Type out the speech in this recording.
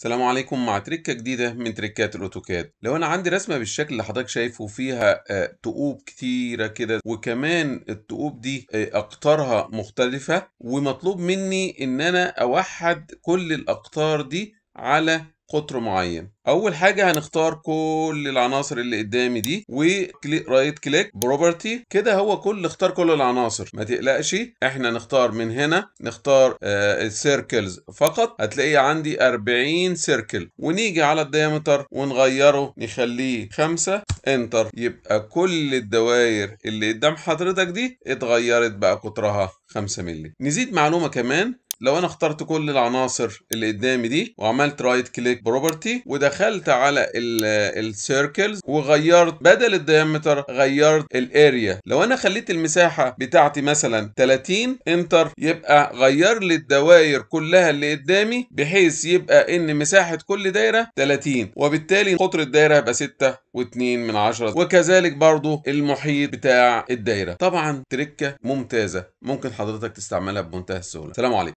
السلام عليكم مع تركة جديدة من تركات الأوتوكاد لو أنا عندي رسمة بالشكل اللي حضرتك شايفه فيها آه، تقوب كتيرة كده وكمان التقوب دي آه، أقطارها مختلفة ومطلوب مني إن أنا أوحد كل الأقطار دي على قطر معين اول حاجه هنختار كل العناصر اللي قدامي دي رايت كليك بروبرتي كده هو كل اختار كل العناصر ما تقلقش احنا نختار من هنا نختار السيركلز آه، فقط هتلاقي عندي 40 سيركل ونيجي على الديامتر ونغيره نخليه 5 انتر يبقى كل الدوائر اللي قدام حضرتك دي اتغيرت بقى قطرها 5 مللي نزيد معلومه كمان لو انا اخترت كل العناصر اللي قدامي دي وعملت رايت كليك بروبرتي ودخلت على السيركلز وغيرت بدل الديامتر غيرت الاريا لو انا خليت المساحه بتاعتي مثلا 30 انتر يبقى غير لي الدوائر كلها اللي قدامي بحيث يبقى ان مساحه كل دايره 30 وبالتالي قطر الدايره هيبقى 6 و2 من 10 وكذلك برضو المحيط بتاع الدايره طبعا تركه ممتازه ممكن حضرتك تستعملها بمنتهى السهوله سلام عليكم